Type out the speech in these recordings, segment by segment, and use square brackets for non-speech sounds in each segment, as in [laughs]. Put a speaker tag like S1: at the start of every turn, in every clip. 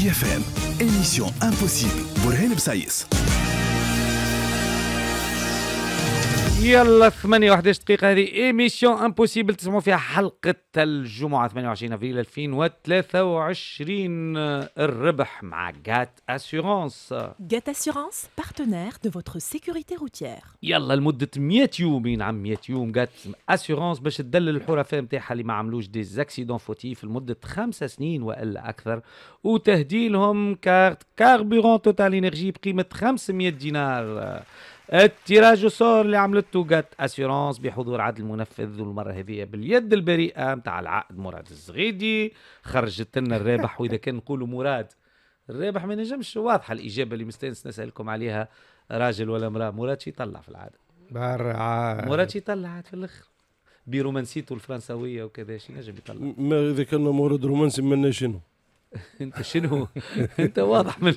S1: IFM, émission impossible. pour Bsaïs. يلا 8 11 دقيقة هذه ايميسيون امبوسيبل تسمعوا فيها حلقة الجمعة 28 افريل 2023 الربح مع جات اسيورونس
S2: جات اسيورونس بارتنير دو فوتر سيكوريتي روتيير
S1: يلا لمدة 100 يوم نعم 100 يوم جات اسيورونس باش تدلل الحرفاء نتاعها اللي ما عملوش دي زاكسيدون فوتيف لمدة خمسة سنين والا اكثر وتهديلهم كارت كاربورون توتال انرجي بقيمة 500 دينار صار اللي عملته جات اسيرانس بحضور عادل المنفذ والمره هذه باليد البريئه نتاع العقد مراد الزغيدي خرجت لنا الرابح [laughs] واذا كان نقولوا مراد الرابح ما نجمش واضحه الاجابه اللي مستانس نسالكم عليها راجل ولا امراه مراد شي يطلع في العاده
S3: برعا
S4: مراد
S1: شي يطلع في الاخر برومانسيته الفرنسويه وكذا شي نجم
S4: يطلع اذا كان مراد رومانسي منا شنو [laughs] انت شنو انت واضح من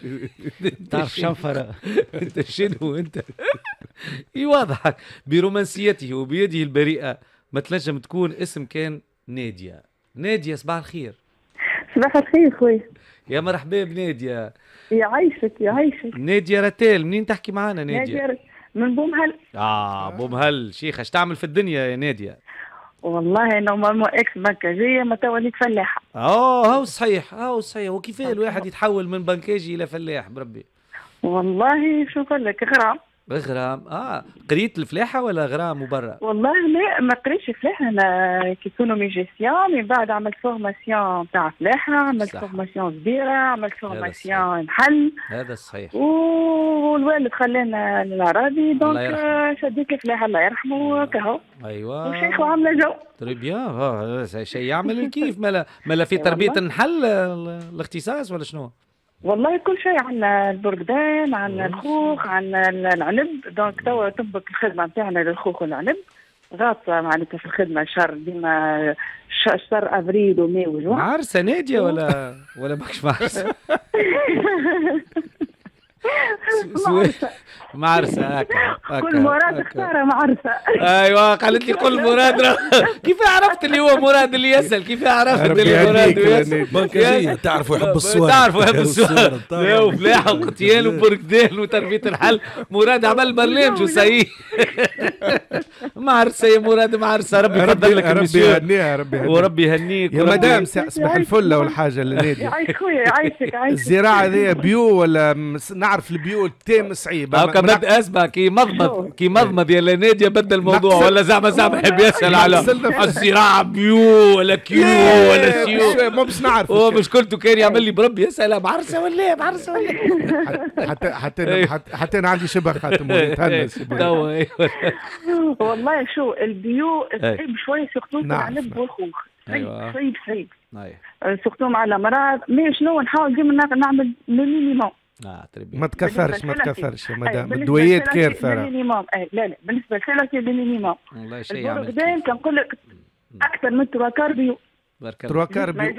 S4: [laughs] تعرف شنفرة [laughs] انت شنو انت
S1: اي واضح برومانسيته وبيده البريئة ما تنجم تكون اسم كان نادية نادية صباح الخير
S2: صباح الخير خويا
S1: يا مرحبا بنادية
S2: يعيشك يعيشك
S1: نادية رتال منين تحكي معانا نادية,
S2: نادية من بومهل
S1: اه بومهل شيخة اش تعمل في الدنيا يا نادية
S2: والله انا ماما اكس بنكاجيه ما تونيت فلاحه
S1: اه هاو صحيح هاو صحيح وكيف الواحد يتحول من بنكاجي الى فلاح بربي
S2: والله شو لك غرام
S1: غرام اه قريت الفلاحه ولا غرام وبرا
S2: والله لا ما قريتش فلاحه انا كي ميجيسيون من بعد عملت فورماسيون تاع فلاحه عملت فورماسيون كبيره عملت فورماسيون نحل
S1: هذا صحيح
S2: والوالد خلانا للاراضي دونك شديت الفلاحه الله يرحمه كهو
S1: ايوا وشيخ وعمل جو تري بيان آه، شيء يعمل الكيف مالا مالا في [laughs] تربيه النحل الاختصاص
S2: ولا شنو والله كل شيء عندنا البرقدان عندنا الخوخ عندنا العنب دونك توا تنبك الخدمه نتاعنا للخوخ والعنب غاطسه معناتها في الخدمه شهر ديما شهر افريل وماي وجوان عرسه ناديه ولا
S1: ولا ماكش عارسه
S2: [laughs] [laughs]
S1: معرسة [laughs] كل مراد اختار معرسة ايوه قالت لي كل مراد [laughs] كيف عرفت اللي هو مراد اللي يسأل كيف عرفت اللي مراد يسأل تعرفوا يحب الصور تعرفوا يحب الصور وفلاح وقتيال وبركدال وتربية الحل مراد عمل برنامج وسي معرسة يا مراد معرسة ربي لك ربي يهنيها ربي يهنيها وربي يهنيك يا مدام صباح الفل والحاجه حاجة خويا يعيشك
S3: يعيشك الزراعة ذي بيو ولا نعرف البيوت تام صعيبه هاكا بد
S1: اسمع كي مضمض كي مضمض يا ناديه بدل الموضوع ولا زعما زعما يحب يسال على الزراعه بيو ولا كيو ولا سيو ما باش نعرف هو مشكلته كان يعمل لي بربي
S2: يسال معرسه ولا معرسه إيه؟ ولا إيه؟
S1: حتى
S3: حتى حتى انا عندي شبه خاتم
S1: إيه،
S2: والله شو البيو صعيب شويه سيرتو مع العنب والخوخ صعيب صعيب أيوة. صعيب أيوة. سيرتو مع الامراض مي شنو نحاول ديما نعمل مينيموم آه، تربية. ما تكثرش ما تكثرش يا مدام الدويات كارثه لا لا بالنسبه لسالتي المينيموم والله الشيء عملت كنقول لك اكثر من تروا كاربيو تروا كاربيو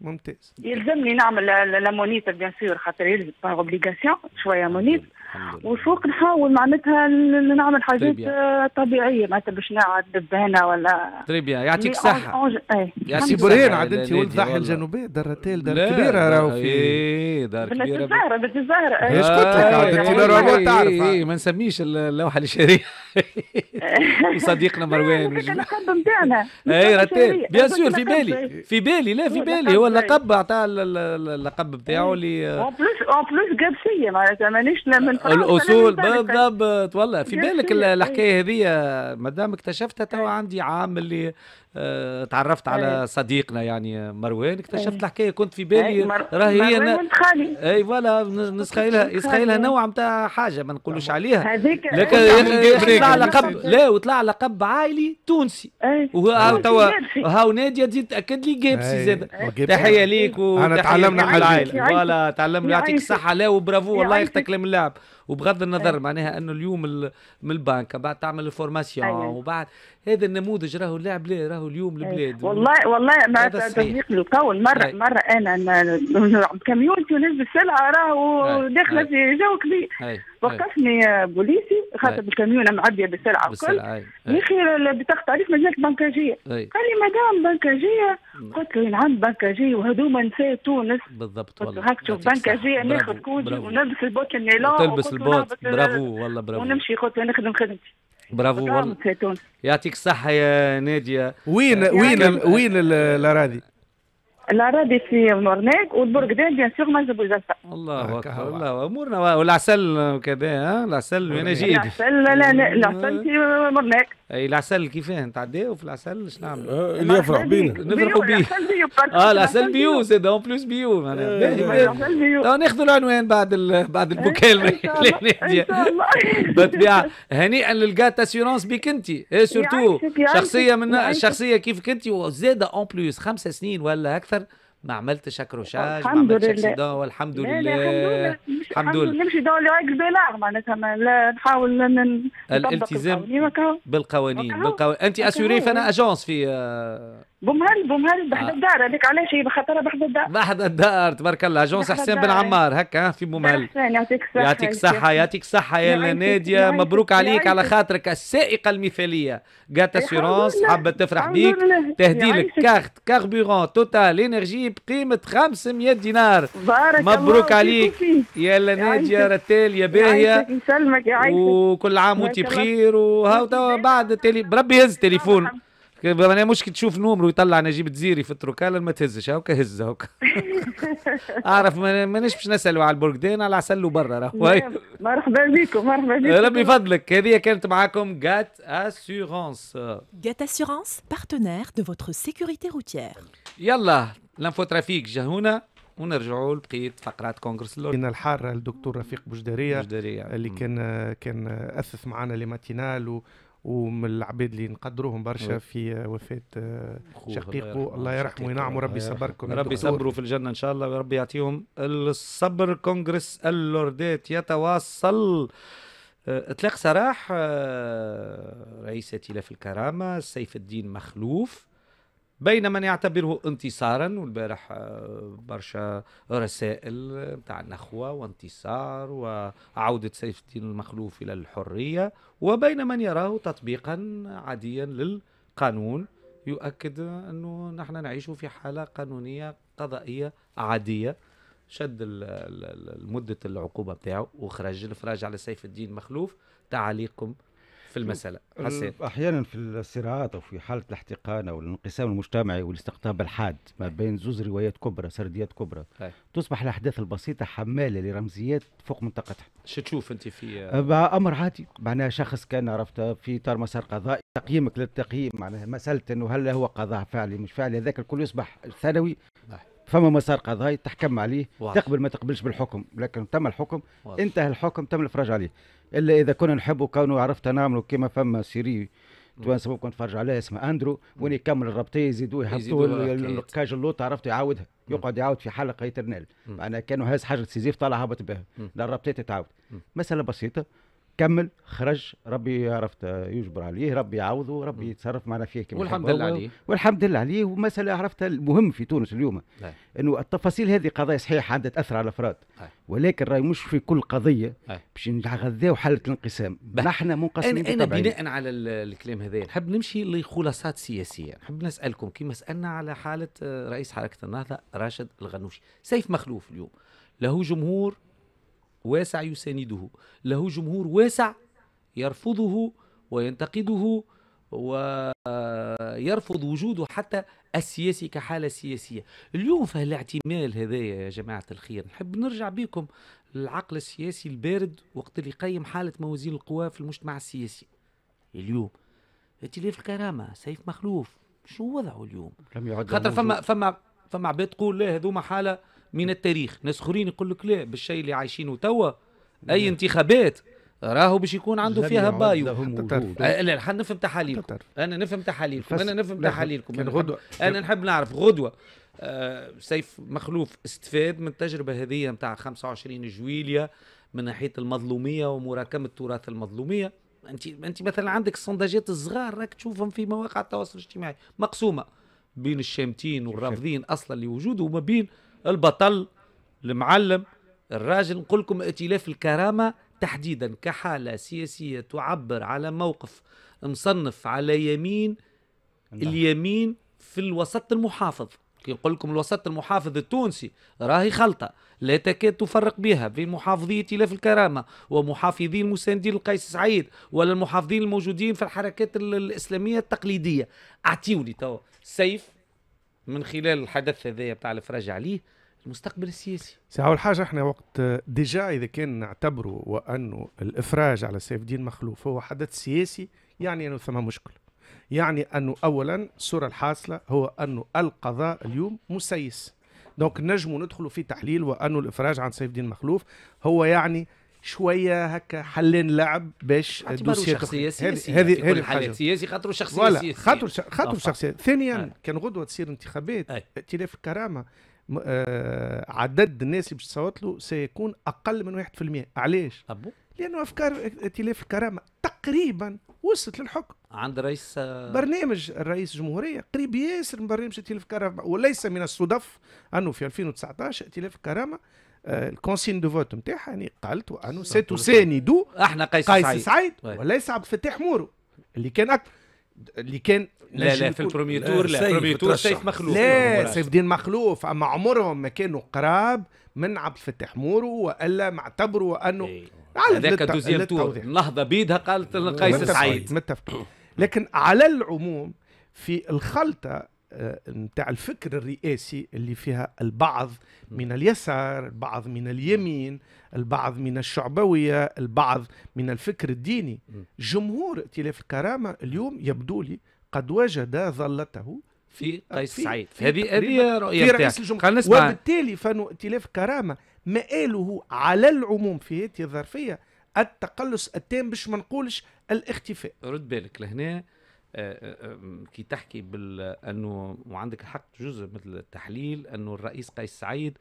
S2: ممتاز يلزمني نعمل لا مونيتر بيان سور خاطر يلزم اوبليغاسيون شويه مونيتر وفوق نحاول معناتها نعمل حاجات طيب طبيعيه معناتها باش نقعد دبانه ولا
S1: تريبيا
S3: يعطيك الصحه إيه، يا سي برين عاد انت ولد ضاحيه الجنوبيه
S1: تيل دار كبيره راهو في إيه، دار كبيره
S2: الزهرة بنت الزهرة ايش آه، قلت لك عاد انت راهو تعرف إيه،
S1: اي ما نسميش اللوحه اللي شاريها [laughs] صديقنا مروان اللقب
S2: نتاعنا اي رتيل بيان سور في بالي
S1: في بالي لا في بالي هو اللقب عطاه اللقب نتاعو اللي اون
S2: بلوس اون بلوس قابسيه معناتها مانيش الاصول بالضبط
S1: والله في بالك إيه؟ الحكايه هذه مادام اكتشفتها توا إيه. عندي عام اللي تعرفت على صديقنا يعني مروان اكتشفت الحكايه كنت في بالي راهي هي اي فوالا نسخيلها يسخيلها نوع نتاع حاجه ما نقولوش عليها لكن طلع لقب لا وطلع لقب عائلي تونسي وهو توا هاو ناديه تزيد تاكد لي جيبسي زاد تحيه ليك انا تعلمنا حاجه فوالا تعلمنا يعطيك الصحه لا وبرافو والله يختك من اللعب وبغض النظر أيه. معناها انه اليوم من البنك بعد تعمل الفورماسيون أيه. وبعد هذا النموذج راهو لاعب لا راهو اليوم
S2: إيه. البلاد والله والله ما تصديق للقول مره أيه. مره انا كميونتي تنزل السلعه راهو داخله في جو كبير وقفني بوليسي خاطر الكاميون معبيه بالسلعه الكل يا اخي بطاقه تعريف مازالت بنكاجيه قال لي مدام بنكاجيه نعم. قلت له نعم بنكاجي وهذوما نساء تونس
S1: بالضبط والله هاك تشوف بنكاجي ناخذ كوزي ونلبس
S2: البوت النيلون تلبس البوت برافو
S1: والله برافو ونمشي
S2: قلت له نخدم خدمتي
S1: برافو والله يعطيك الصحة يا نادية وين يعني وين وين الأراضي؟
S2: الأراضي في والبرك دان بيان سيغ ما بوزاسا
S1: الله أكبر الله أمورنا والعسل وكذا ها العسل وين جيت؟ العسل
S2: لا لا العسل في مورناك
S1: العسل كيفاه نتعداو في العسل اش نعملوا؟ آه، اللي يفرح بينا نفرحوا بيه آه،, اه العسل بيو زاد اون بلوس بيو معناها ناخذوا العنوان بعد بعد المكالمه [laughs] بالطبيعه هنيئا للجات اسيورونس بيك انت سورتو إيه، شخصيه من شخصيه كيفك انت وزاد اون بلوس خمس سنين ولا اكثر ما عملتش اكروشاج ما عملتش اكسيدون والحمد لله لا لا الحمد لله
S2: نمشي لي واجبة لا معناتها لا نحاول الالتزام بالقوانين
S1: بالقوانين, بالقوانين. انت اسوري فانا اجونس في آه،
S2: بومهل بومهل بحد آه. الدار هذيك علاش هي بخاطرها بحد الدار بحد الدار
S1: تبارك الله جونس حسين بن عمار هكا في بومهل
S2: يعطيك الصحة يعطيك الصحة
S1: يعطيك الصحة يا نادية مبروك عليك على خاطرك السائقة المثالية جات اسيرونس حابة تفرح بيك تهدي لك كارت كاربورون توتال انرجي بقيمة 500 دينار بارك مبروك عليك يا نادية رتال يا باهية
S2: يسلمك يا وكل
S1: عام وانت بخير وهاو بعد بربي هز التليفون انا كي تشوف نومر يطلع نجيب تزيري في التروكالا ما تهزش هاكا هز هاكا
S2: [laughs]
S1: اعرف مانيش باش نسالوا على البرقدان على العسل برا راهو نعم.
S2: مرحبا بكم مرحبا بكم ربي يفضلك
S1: هذه كانت معاكم جات اسيورونس
S2: جات اسيورونس بارتنير دو فوتر سيكوريتي روتيير
S1: يلا لانفو ترافيك جا هنا ونرجعوا لبقيه فقرات كونغرس اللور من الحاره الدكتور رفيق بوجداريه بوجداريه اللي كان كان
S3: اسس معنا لي ماتينال و ومن العباد اللي نقدروهم برشا في وفاه آه، شقيقه الله يرحمه وينعمه ربي آه. يصبركم ربي يصبروا
S1: في الجنه ان شاء الله وربي يعطيهم الصبر كونغرس اللوردات يتواصل آه، اطلاق سراح رئيس ائتلاف الكرامه سيف الدين مخلوف بين من يعتبره انتصارا والبارح آه، برشا رسائل نتاع النخوه وانتصار وعودة سيف الدين المخلوف إلى الحرية وبين من يراه تطبيقا عاديا للقانون يؤكد أنه نحن نعيش في حالة قانونية قضائية عادية شد مدة العقوبة بتاعه وخرج الفراج على سيف الدين مخلوف تعليقكم في المسألة حسيت
S5: أحيانا في الصراعات أو في حالة الاحتقان أو الانقسام المجتمعي والاستقطاب الحاد ما نعم. بين زوز روايات كبرى سرديات كبرى هاي. طيب. تصبح الأحداث البسيطة حمالة لرمزيات فوق منطقتها
S1: شو تشوف أنت في آه؟ أمر
S5: عادي معناها شخص كان عرفت في إطار مسار قضائي تقييمك للتقييم معناها مسألة أنه هل هو قضاء فعلي مش فعلي هذاك الكل يصبح ثانوي نعم. فما مسار قضائي تحكم عليه واضح. تقبل ما تقبلش بالحكم لكن تم الحكم واضح. انتهى الحكم تم الافراج عليه الا اذا كنا نحبوا كونه عرفت نعملوا كما فما سيري توانسه ممكن نتفرج عليها اسمه اندرو وين يكمل الربطيه يزيدوه يحطوه كاج اللوط عرفت يعاودها يقعد يعاود في حلقه يترنال معناها كانوا هاز حجر سيزيف طالع هبط بها الربطيه تتعاود مساله بسيطه كمل خرج ربي عرفت يجبر عليه ربي يعوضه ربي يتصرف معنا فيه كما والحمد لله عليه والحمد لله عليه ومساله عرفتها المهم في تونس اليوم هي. نعم. انه التفاصيل هذه قضايا صحيحه عندها تاثر على الافراد نعم. ولكن راي مش في كل قضيه نعم. باش نغذاو حاله الانقسام نحن منقسمين أنا بناء
S1: على الكلام هذا نحب نمشي لخلاصات سياسيه نحب نسالكم كما سالنا على حاله آه، رئيس حركه النهضه راشد الغنوشي سيف مخلوف اليوم له جمهور واسع يسانده له جمهور واسع يرفضه وينتقده ويرفض وجوده حتى السياسي كحالة سياسية اليوم في الاعتمال هذا يا جماعة الخير نحب نرجع بكم للعقل السياسي البارد وقت اللي يقيم حالة موازين القوى في المجتمع السياسي اليوم ائتلاف الكرامة سيف مخلوف شو وضعه اليوم
S2: لم يعد خاطر فما
S1: فما فما عباد تقول لا هذوما حالة من التاريخ ناس اخرين يقول لك لا بالشيء اللي عايشينه توا اي انتخابات راهو باش يكون عنده فيها بايو أه، لا نفهم تحاليلكم انا نفهم تحاليلكم انا نفهم تحاليلكم انا غدوه انا نحب نعرف غدوه آه سيف مخلوف استفاد من التجربه هذه نتاع 25 جويليا من ناحيه المظلوميه ومراكمه تراث المظلوميه انت انت مثلا عندك السندجات الصغار راك تشوفهم في مواقع التواصل الاجتماعي مقسومه بين الشامتين والرافضين اصلا لوجوده وما بين البطل المعلم الراجل نقول لكم ائتلاف الكرامه تحديدا كحاله سياسيه تعبر على موقف مصنف على يمين اليمين في الوسط المحافظ كي نقول لكم الوسط المحافظ التونسي راهي خلطه لا تكاد تفرق بها بين محافظي ائتلاف الكرامه ومحافظين مساندين القيس سعيد ولا المحافظين الموجودين في الحركات الاسلاميه التقليديه اعطيوني توا سيف من خلال الحدث هذايا بتاع الفرج عليه المستقبل السياسي سي
S3: اول حاجه احنا وقت ديجا اذا كان نعتبره وانه الافراج على سيف الدين مخلوف هو حدث سياسي يعني انه ثم مشكل يعني انه اولا الصوره الحاصله هو انه القضاء اليوم مسيس دونك نجموا ندخلوا في تحليل وانه الافراج عن سيف الدين مخلوف هو يعني شويه هكا حلين لعب باش الدوسيه شخصيه سياسيه هذه يعني هذه حاجه سياسي خاطر شخصيه سياسيه خاطر خاطر شخصيه ثانيا كان غدوه تصير انتخابات ائتلاف الكرامه آه، عدد الناس اللي باش تصوت له سيكون اقل من 1% علاش؟ لانه افكار ائتلاف الكرامه تقريبا وصلت للحكم
S1: عند رئيس آه،
S3: برنامج الرئيس الجمهوريه قريب ياسر من برنامج ائتلاف الكرامه وليس من الصدف انه في 2019 ائتلاف الكرامه آه، الكونسين دو فوت نتاعها يعني قالت انه ستساند احنا قيس, قيس سعيد, وليس عبد الفتاح مورو اللي كان اللي كان لا لا في البروميتور لا سيف البروميتور سيف مخلوف لا سيف الدين مخلوف اما عمرهم ما كانوا قراب من عبد الفتاح مورو والا ما اعتبروا انه إيه. هذاك الدوزيام تور
S1: نهضه بيدها قالت القيس سعيد متفق
S3: لكن على العموم في الخلطه آه، نتاع الفكر الرئاسي اللي فيها البعض من اليسار البعض من اليمين البعض من الشعبوية البعض من الفكر الديني جمهور ائتلاف الكرامة اليوم يبدو لي قد وجد ظلته
S1: في قيس سعيد هذه هذه رؤيه في رئيس الجمهوريه
S3: وبالتالي ائتلاف كرامه مآله على العموم في هذه الظرفيه التقلص التام باش ما نقولش
S1: الاختفاء رد بالك لهنا آه، آه، كي تحكي بانه وعندك الحق جزء من التحليل انه الرئيس قيس سعيد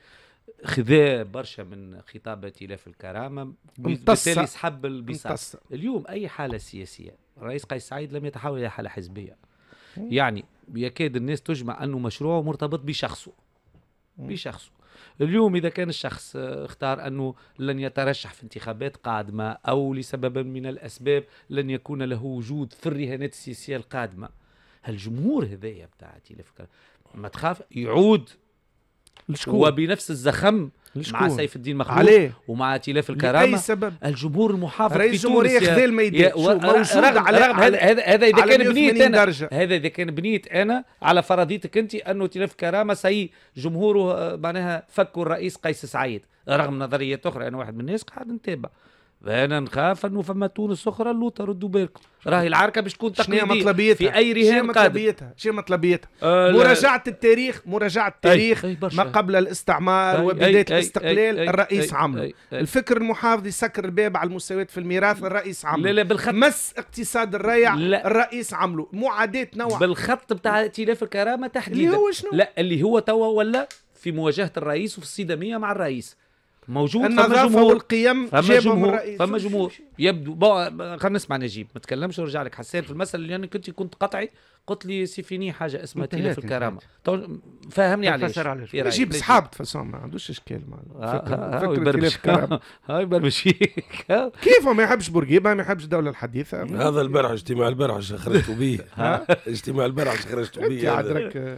S1: خذا برشا من خطاب ائتلاف الكرامه بالتالي سحب البساط اليوم اي حاله سياسيه الرئيس قيس سعيد لم يتحول إلى حالة حزبية يعني يكاد الناس تجمع أنه مشروعه مرتبط بشخصه بشخصه اليوم اذا كان الشخص اختار انه لن يترشح في انتخابات قادمه او لسبب من الاسباب لن يكون له وجود في الرهانات السياسيه القادمه الجمهور هذايا بتاع لفكرة ما تخاف يعود هو وبنفس الزخم مع سيف الدين مخلوق عليه ومع تلاف الكرامه لاي سبب الجمهور المحافظ رئيس الجمهوريه خذا الميدان موجود على رغم هذا هذا اذا كان بنيت انا هذا اذا كان بنيت انا على فرضيتك انت انه تلاف الكرامه سي جمهوره معناها فكوا الرئيس قيس سعيد رغم نظريات اخرى انا واحد من الناس قاعد نتابع فانا نخاف انه فما تونس اخرى اللوطه ردوا بالكم راهي العركه باش تكون تقليديه شنو مطلبيتها في اي رهان شنو مطلبيتها شنو مطلبيتها
S3: آه مراجعه التاريخ مراجعه التاريخ أي أي ما قبل الاستعمار وبدايه الاستقلال الرئيس عمله الفكر المحافظ يسكر الباب على المساواه في الميراث الرئيس عمله لا لا بالخط مس
S1: اقتصاد الريع لا. الرئيس عمله معاداه نوع بالخط بتاع ائتلاف الكرامه تحديدا اللي هو شنو لا اللي هو توا ولا في مواجهه الرئيس وفي الصداميه مع الرئيس موجود النظافه والقيم فما جمهور فما جمهور يبدو خلينا نسمع نجيب ما تكلمش ورجع لك حسان في المساله اللي كنت كنت قطعي قلت لي سيفيني حاجه اسمها تيلا في الكرامه فهمني علاش يجيب صحاب
S3: فاسون ما عندوش اشكال مع فكر تيلا هاي برمشيك كيف ما يحبش بورقيبه ما يحبش الدوله
S4: الحديثه [laughs] هذا البارح اجتماع البارح خرجتوا به [laughs] [laughs] اجتماع البارح خرجتوا به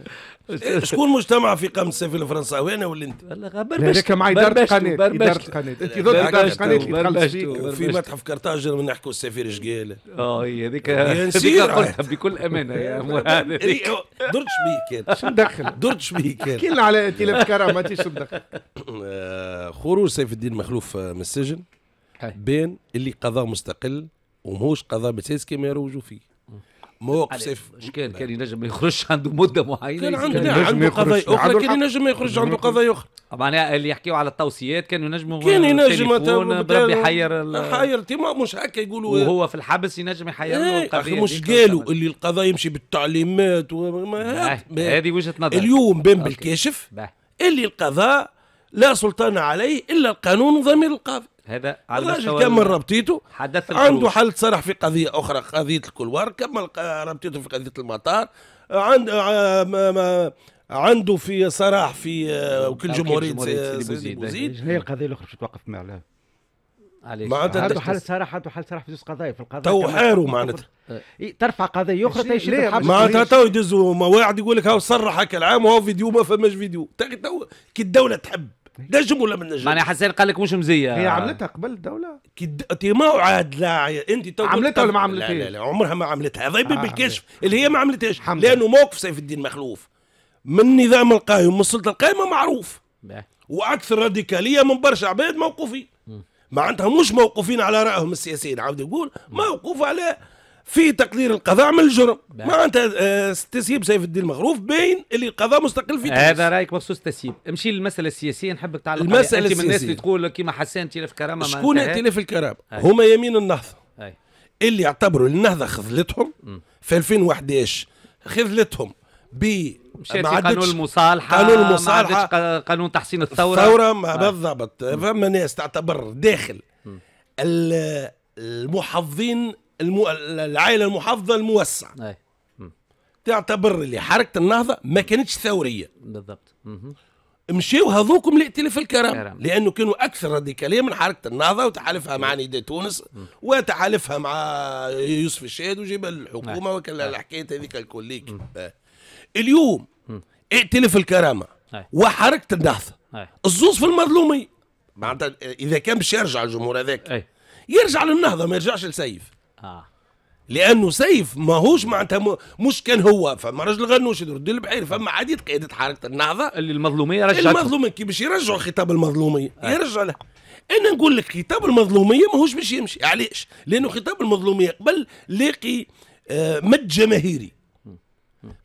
S4: شكون مجتمع في قام السيف الفرنساوي انا ولا انت؟ غبر هذاك مع اداره القناه اداره القناه انت ضد اداره القناه اللي تخلص فيك في متحف كرتاجر نحكوا السفير شقاله اه هذيك هذيك بكل امانه درت شبيه كان شو مدخل درت شبيه كان احكي لنا على ائتلاف كرامتي شو مدخل آه، خروج سيف الدين مخلوف آه، من السجن بين اللي قضاء مستقل ومهوش قضاء بسيس كما يروجوا فيه مواقف كان كان ينجم يخرج عنده مده معينه كان عنده عنده قضايا اخرى كان ينجم يخرج عنده
S1: قضايا اخرى طبعا اللي يحكيوا على التوصيات كانوا ينجموا كان ينجم بربي حير
S4: حير مش هكا يقولوا وهو في الحبس ينجم يحير له إيه، القضيه مش قالوا اللي القضاء يمشي بالتعليمات هذه وجهه نظر اليوم بين بالكاشف اللي القضاء لا سلطان عليه الا القانون وضمير القاضي هذا على المستوى كمل ربطيته حدث الخروج. عنده حل تصرح في قضيه اخرى قضيه الكلوار كمل ربطيته في قضيه المطار عند آه، ما ما عنده في صراح في آه، وكل جمهوريه سيدي بوزيد شنو هي القضيه الاخرى باش توقف معها عليك معناتها عنده حل
S5: صراحه عنده حل صراحه في زوج قضايا في القضايا تو حاروا معناتها ترفع قضيه اخرى تيشد معناتها
S4: تو يدزوا مواعد يقول لك هاو صرح هكا العام وهاو فيديو ما فماش فيديو تو كي الدوله تحب نجم ولا ما نجم؟ معناها حسين قال لك مش مزيه هي عملتها
S3: قبل الدوله؟
S4: كي ما عاد لا انت عملتها ولا ما عملتهاش؟ لا, لا, لا عمرها ما عملتها هذا طيب، آه بالكشف اللي هي ما عملتهاش لانه موقف سيف الدين مخلوف من نظام القائم من السلطه القائمه معروف بيه. واكثر راديكاليه من برشا عباد موقوفين معناتها مش موقوفين على رايهم السياسيين عاود يقول موقوف على في تقدير القضاء من الجرم معناتها انت آه، تسييب سيف الدين المغروف بين اللي القضاء مستقل في تونس هذا
S1: رايك بخصوص تسييب
S4: امشي للمساله السياسيه نحبك تعلق المساله السياسيه من الناس اللي
S1: تقول كيما حسان تلف كرامه شكون تلف الكرامه هما يمين
S4: النهضه اللي اعتبروا النهضه خذلتهم في 2011 خذلتهم ب قانون المصالحه قانون المصالحه
S1: قانون تحسين الثوره الثوره
S4: بالضبط فما ناس تعتبر داخل المحافظين المو... العائله المحافظه الموسعه أي. تعتبر اللي حركه النهضه ما كانتش ثوريه بالضبط مشيو هذوكم لائتلاف الكرام لانه كانوا اكثر راديكاليه من حركه النهضه وتحالفها مع نداء تونس وتحالفها مع يوسف الشاهد وجبل الحكومه نعم. وكل نعم. الحكايه هذيك الكوليك آه. اليوم ائتلاف الكرامه وحركه النهضه الزوز في المظلوميه معناتها اذا كان باش يرجع الجمهور هذاك يرجع للنهضه ما يرجعش لسيف آه. لانه سيف ماهوش معناتها مش كان هو فما راجل غنوش يدور البحير فما آه. عديد قياده حركه النهضه اللي المظلوميه رجعت المظلوميه كي باش يرجعوا خطاب المظلوميه آه. يرجع له انا نقول لك خطاب المظلوميه ماهوش باش يمشي علاش؟ لانه آه. خطاب المظلوميه قبل لاقي آه مد جماهيري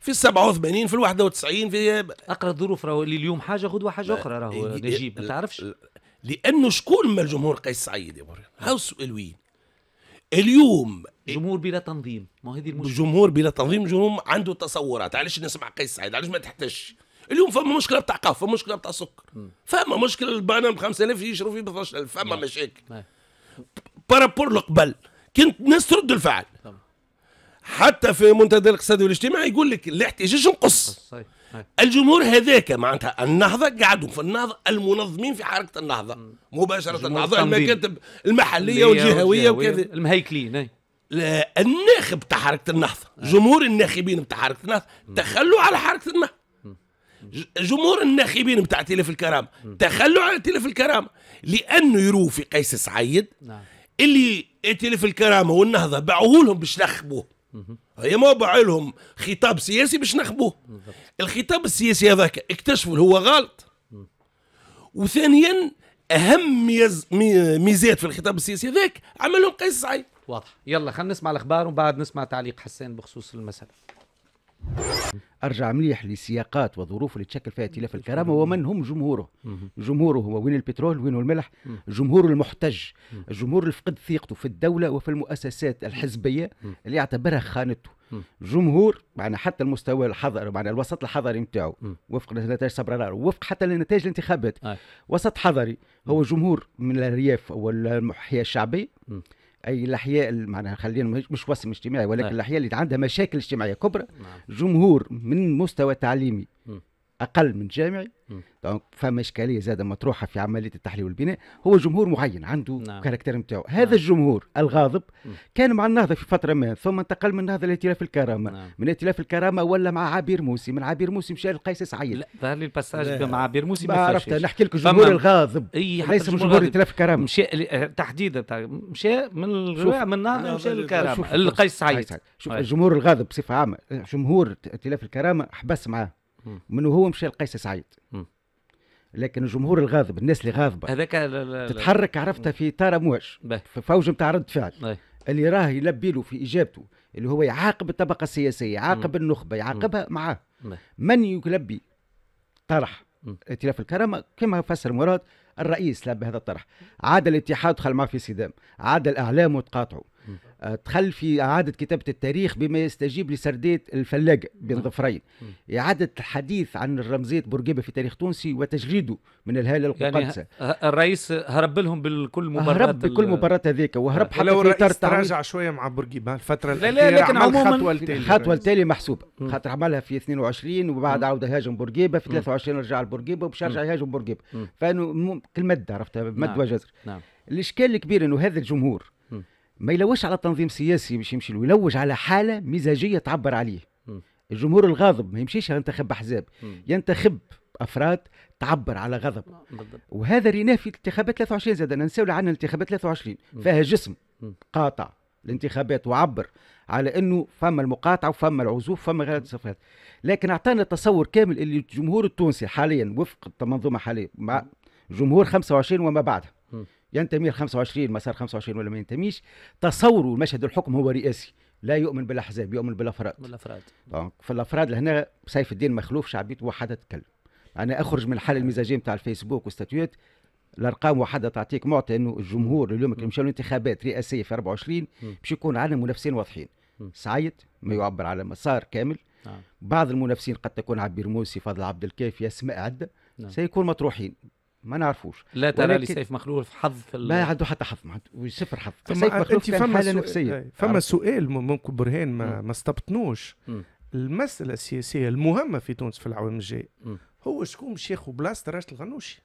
S4: في 87 في 91 في اقرا الظروف راهو اللي اليوم حاجه غدوه حاجه اخرى راهو نجيب ما تعرفش لانه شكون ما الجمهور قيس سعيد يا هاو السؤال وين؟ اليوم جمهور بلا تنظيم ما هذه المشكله جمهور بلا تنظيم جمهور عنده تصورات علاش نسمع قيس سعيد علاش ما تحتاجش اليوم فما مشكله بتاع قهوه فما مشكله بتاع سكر فما مشكله البانا ب 5000 يشرو فيه ب 12000 فما نعم. مشاكل بارابور نعم. لقبل كنت ناس ترد الفعل حتى في منتدى الاقتصادي والاجتماعي يقول لك الاحتجاج نقص الجمهور هذاك معناتها النهضه قعدوا في النهضه المنظمين في حركه النهضه مباشره النهضه المكاتب المحليه والجهويه وكذا المهيكلين لا الناخب تاع حركه النهضه جمهور الناخبين تاع حركه النهضه تخلوا على حركه النهضه جمهور الناخبين بتاع تلف الكرامه تخلوا على تلف الكرامه لانه يرو في قيس سعيد نعم. اللي تلف الكرامه والنهضه باعوه لهم باش نخبوه هي ما بعلهم خطاب سياسي باش نخبوه الخطاب السياسي هذاك اكتشفوا هو غلط وثانيا اهم ميز ميزات في الخطاب السياسي هذاك عملهم قيس سعيد واضح يلا خلينا
S1: نسمع الاخبار وبعد بعد نسمع تعليق حسان بخصوص المساله
S5: ارجع مليح لسياقات وظروف اللي تشكل فيها ائتلاف الكرامه ومن هم جمهوره جمهوره هو وين البترول وين الملح جمهور المحتج الجمهور اللي فقد ثقته في الدوله وفي المؤسسات الحزبيه اللي يعتبرها خانته جمهور معنا حتى المستوى الحضري معنا الوسط الحضري نتاعو وفق نتائج سبرار وفق حتى لنتائج الانتخابات وسط حضري هو جمهور من الرياف والمحيا الشعبي اي الاحياء معناها خلينا مش وسم اجتماعي ولكن طيب. الاحياء اللي عندها مشاكل اجتماعيه كبرى نعم. جمهور من مستوى تعليمي اقل من جامعي دونك فما اشكاليه زاده مطروحه في عمليه التحليل والبناء هو جمهور معين عنده نعم. كاركتير نتاعو هذا نعم. الجمهور الغاضب مم. كان مع النهضه في فتره ما ثم انتقل من النهضه لائتلاف الكرامه نعم. من ائتلاف الكرامه ولا مع عبير موسي من عبير
S1: موسي مشى لقيس سعيد لا ظهر لي الباساج مع عبير موسي ما عرفت نحكي لك الجمهور الغاضب اي ليس من جمهور ائتلاف الكرامه مشى آه، تحديدا مشى من الجماعه من النهضه آه، مشى آه، للكرامه لقيس سعيد شوف طيب.
S5: الجمهور الغاضب بصفه عامه جمهور ائتلاف الكرامه حبس معاه من هو مشى لقيس سعيد لكن الجمهور الغاضب الناس اللي غاضبه
S1: هذاك تتحرك عرفتها
S5: في تارا مواش في فوج نتاع رد فعل اللي راه يلبي له في اجابته اللي هو يعاقب الطبقه السياسيه يعاقب النخبه يعاقبها معاه من يلبي طرح ائتلاف الكرامه كما فسر مراد الرئيس لبى هذا الطرح عاد الاتحاد دخل معه في صدام عاد الاعلام وتقاطعوا آه، في إعادة كتابة التاريخ بما يستجيب لسردية الفلاجة بين نعم. ظفرين إعادة الحديث عن الرمزية بورقيبة في تاريخ تونسي وتجريده من الهالة يعني القدسة
S1: يعني الرئيس هرب لهم بكل مباراة هرب بكل مباراة
S5: هذيك وهرب حتى لو الرئيس تراجع
S1: شوية مع
S3: بورقيبة الفترة
S4: لا لا لكن عموما الخطوة التالية
S5: محسوبة خاطر عملها في 22 وبعد عودة هاجم بورقيبة في 23 رجع لبورقيبة وباش يرجع يهاجم بورقيبة فانه كالمد عرفتها مد نعم. وجزر نعم الاشكال الكبير انه هذا الجمهور ما يلوش على تنظيم سياسي باش يمشي له يلوج على حاله مزاجيه تعبر عليه م. الجمهور الغاضب ما يمشيش ينتخب احزاب ينتخب افراد تعبر على غضب وهذا ريناه في الانتخابات 23 زاد ننساو عن الانتخابات 23 فيها جسم قاطع الانتخابات وعبر على انه فما المقاطعه وفما العزوف فما غير الصفات لكن اعطانا تصور كامل اللي الجمهور التونسي حاليا وفق المنظومه حاليا مع جمهور 25 وما بعدها ينتمي ل 25 مسار 25 ولا ما ينتميش تصوروا مشهد الحكم هو رئاسي لا يؤمن بالاحزاب يؤمن بالافراد بالافراد دونك فالافراد لهنا سيف الدين مخلوف شعبيته وحده تتكلم انا اخرج من الحاله المزاجيه نتاع الفيسبوك والستاتويات الارقام وحده تعطيك معطي انه الجمهور اليوم اللي مشاو الانتخابات رئاسيه في 24 باش يكون عندنا منافسين واضحين سعيد ما يعبر على مسار كامل نعم. بعض المنافسين قد تكون عبير موسي فضل عبد الكافي اسماء عده نعم. سيكون مطروحين ما نعرفوش لا ترى لي
S1: سيف مخلوف حظ في ما عنده حتى حظ ما عنده صفر حظ سيف مخلوف فما حاله نفسيه فما
S3: سؤال ممكن برهان ما, ما استبطنوش المساله السياسيه المهمه في تونس في العوام الجاي
S1: هو شكون باش ياخذ بلاصه راشد الغنوشي